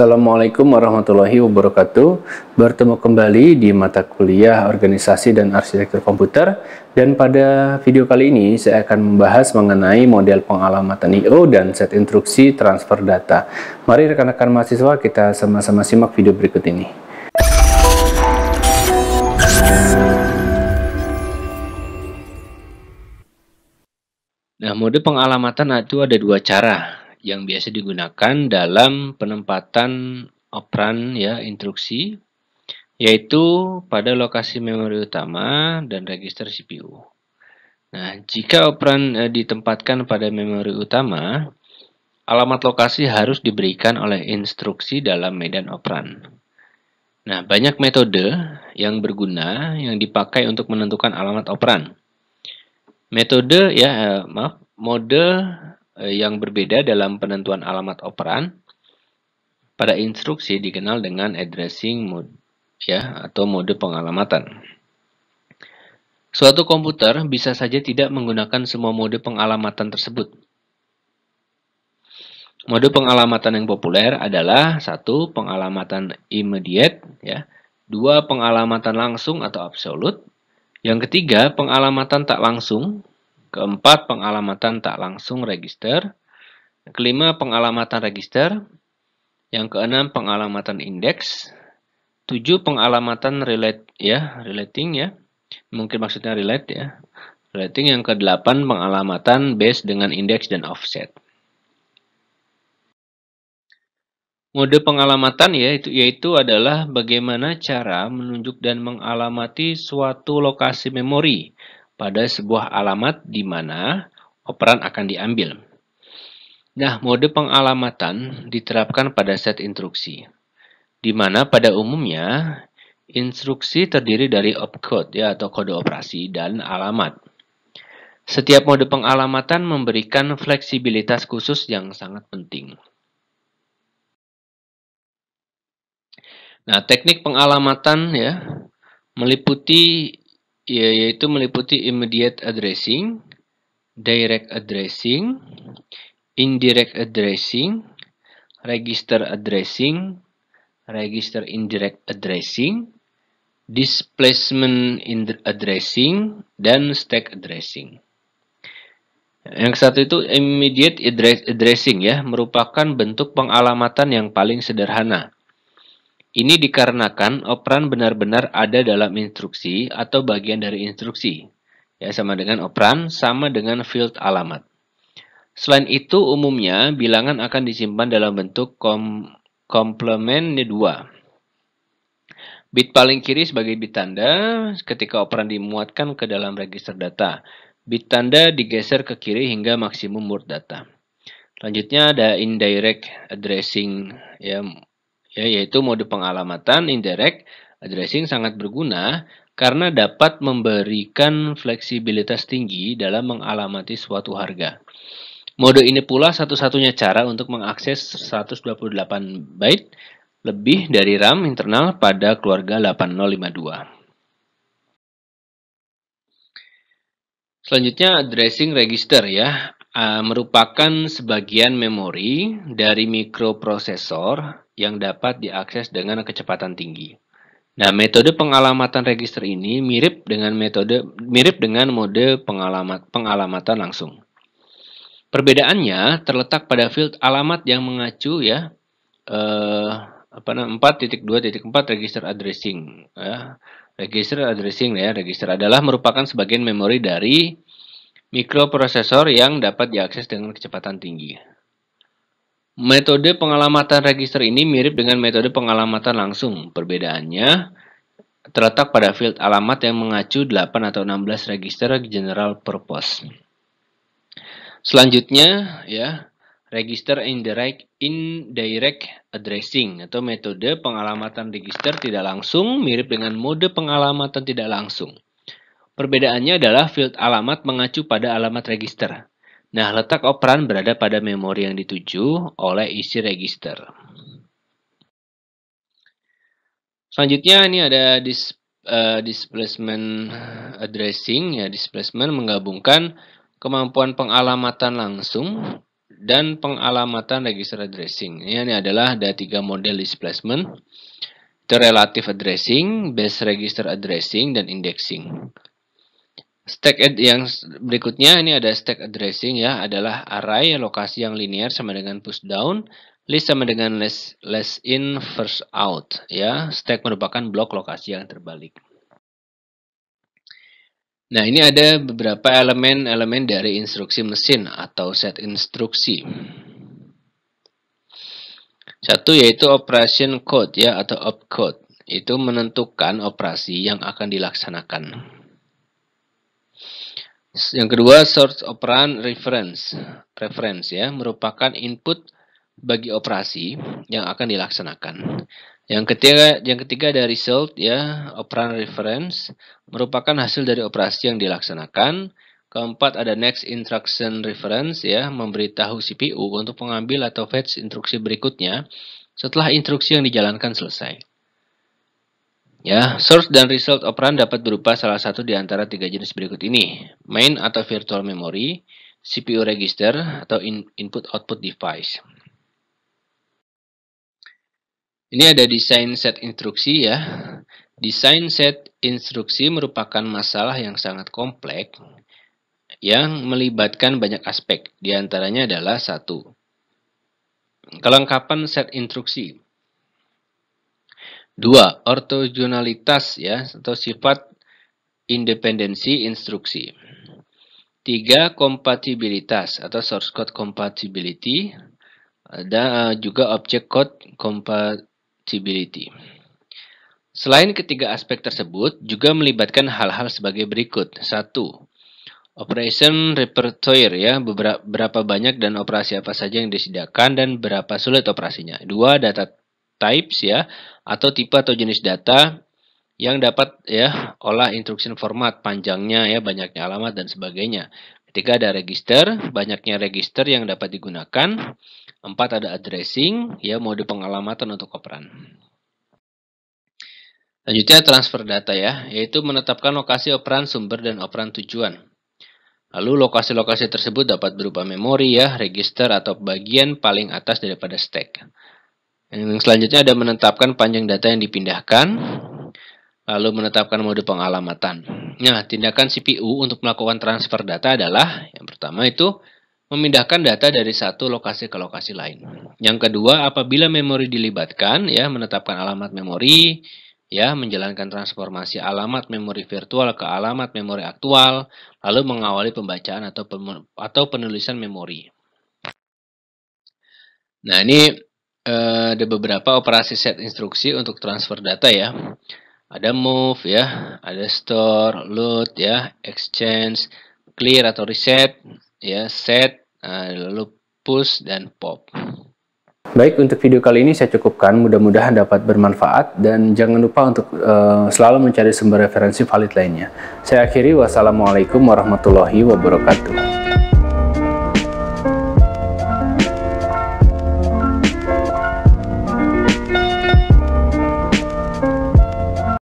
Assalamualaikum warahmatullahi wabarakatuh. Bertemu kembali di mata kuliah Organisasi dan Arsitektur Komputer dan pada video kali ini saya akan membahas mengenai model pengalamatan IO dan set instruksi transfer data. Mari rekan-rekan mahasiswa kita sama-sama simak video berikut ini. Nah, mode pengalamatan itu ada dua cara yang biasa digunakan dalam penempatan operan ya instruksi yaitu pada lokasi memori utama dan register CPU. Nah, jika operan e, ditempatkan pada memori utama, alamat lokasi harus diberikan oleh instruksi dalam medan operan. Nah, banyak metode yang berguna yang dipakai untuk menentukan alamat operan. Metode ya e, maaf, mode Eh, yang berbeda dalam penentuan alamat operan pada instruksi dikenal dengan addressing mode ya atau mode pengalamatan. Suatu komputer bisa saja tidak menggunakan semua mode pengalamatan tersebut. Mode pengalamatan yang populer adalah satu pengalamatan immediate ya, dua pengalamatan langsung atau absolut, yang ketiga pengalamatan tak langsung Keempat, pengalamatan tak langsung register. Kelima, pengalamatan register. Yang keenam, pengalamatan indeks. Tujuh, pengalamatan relate ya, relating ya. Mungkin maksudnya relate ya. Relating yang kedelapan, pengalamatan base dengan indeks dan offset. Mode pengalamatan yaitu, yaitu adalah bagaimana cara menunjuk dan mengalamati suatu lokasi memori pada sebuah alamat di mana operan akan diambil. Nah, mode pengalamatan diterapkan pada set instruksi, di mana pada umumnya instruksi terdiri dari opcode ya atau kode operasi dan alamat. Setiap mode pengalamatan memberikan fleksibilitas khusus yang sangat penting. Nah, teknik pengalamatan ya meliputi ya yaitu meliputi immediate addressing, direct addressing, indirect addressing, register addressing, register indirect addressing, displacement addressing, dan stack addressing. Yang satu itu immediate addressing ya, merupakan bentuk pengalamatan yang paling sederhana ini dikarenakan operan benar-benar ada dalam instruksi atau bagian dari instruksi. Ya, sama dengan operan, sama dengan field alamat. Selain itu, umumnya bilangan akan disimpan dalam bentuk kom komplement dua. Bit paling kiri sebagai bit tanda ketika operan dimuatkan ke dalam register data. Bit tanda digeser ke kiri hingga maksimum word data. Selanjutnya ada indirect addressing ya ya, yaitu mode pengalamatan indirect addressing sangat berguna karena dapat memberikan fleksibilitas tinggi dalam mengalamati suatu harga. Mode ini pula satu-satunya cara untuk mengakses 128 byte lebih dari RAM internal pada keluarga 8052. Selanjutnya addressing register ya. Eh, merupakan sebagian memori dari mikroprosesor yang dapat diakses dengan kecepatan tinggi. Nah, metode pengalamatan register ini mirip dengan metode mirip dengan mode pengalamat pengalamatan langsung. Perbedaannya terletak pada field alamat yang mengacu ya eh, apa namanya 4.2.4 register addressing ya. Register addressing ya, register adalah merupakan sebagian memori dari mikroprosesor yang dapat diakses dengan kecepatan tinggi. Metode pengalamatan register ini mirip dengan metode pengalamatan langsung. Perbedaannya terletak pada field alamat yang mengacu 8 atau 16 register general purpose. Selanjutnya, ya, register indirect indirect addressing atau metode pengalamatan register tidak langsung mirip dengan mode pengalamatan tidak langsung. Perbedaannya adalah field alamat mengacu pada alamat register. Nah, letak operan berada pada memori yang dituju oleh isi register. Selanjutnya ini ada dis, uh, displacement addressing ya displacement menggabungkan kemampuan pengalamatan langsung dan pengalamatan register addressing. Ini adalah ada tiga model displacement, relative addressing, base register addressing, dan indexing. Stack ad yang berikutnya ini ada stack addressing ya, adalah array lokasi yang linear sama dengan push down, list sama dengan less, less in first out ya. Stack merupakan blok lokasi yang terbalik. Nah, ini ada beberapa elemen-elemen dari instruksi mesin atau set instruksi. Satu yaitu operation code ya atau opcode. Itu menentukan operasi yang akan dilaksanakan yang kedua source operand reference. Reference ya merupakan input bagi operasi yang akan dilaksanakan. Yang ketiga, yang ketiga ada result ya, operand reference merupakan hasil dari operasi yang dilaksanakan. Keempat ada next instruction reference ya, memberitahu CPU untuk mengambil atau fetch instruksi berikutnya setelah instruksi yang dijalankan selesai. Ya, source dan result operand dapat berupa salah satu di antara tiga jenis berikut ini. Main atau virtual memory, CPU register, atau in input-output device. Ini ada design set instruksi ya. Design set instruksi merupakan masalah yang sangat kompleks yang melibatkan banyak aspek. Di antaranya adalah satu, kelengkapan set instruksi. Dua, ortogonalitas ya atau sifat independensi instruksi. Tiga, kompatibilitas atau source code compatibility dan eh, juga object code compatibility. Selain ketiga aspek tersebut, juga melibatkan hal-hal sebagai berikut. Satu, operation repertoire ya, berapa banyak dan operasi apa saja yang disediakan dan berapa sulit operasinya. Dua, data types ya atau tipe atau jenis data yang dapat ya olah instruction format panjangnya ya banyaknya alamat dan sebagainya. Ketika ada register, banyaknya register yang dapat digunakan. Empat ada addressing ya mode pengalamatan untuk operan. Selanjutnya transfer data ya, yaitu menetapkan lokasi operan sumber dan operan tujuan. Lalu lokasi-lokasi tersebut dapat berupa memori ya, register atau bagian paling atas daripada stack. Yang selanjutnya ada menetapkan panjang data yang dipindahkan, lalu menetapkan mode pengalamatan. Nah, tindakan CPU untuk melakukan transfer data adalah yang pertama itu memindahkan data dari satu lokasi ke lokasi lain. Yang kedua, apabila memori dilibatkan, ya menetapkan alamat memori, ya menjalankan transformasi alamat memori virtual ke alamat memori aktual, lalu mengawali pembacaan atau atau penulisan memori. Nah, ini Eh, ada beberapa operasi set instruksi untuk transfer data ya. Ada move ya, ada store, load ya, exchange, clear atau reset ya, set, eh, lalu push dan pop. Baik, untuk video kali ini saya cukupkan. Mudah-mudahan dapat bermanfaat dan jangan lupa untuk uh, selalu mencari sumber referensi valid lainnya. Saya akhiri, wassalamualaikum warahmatullahi wabarakatuh.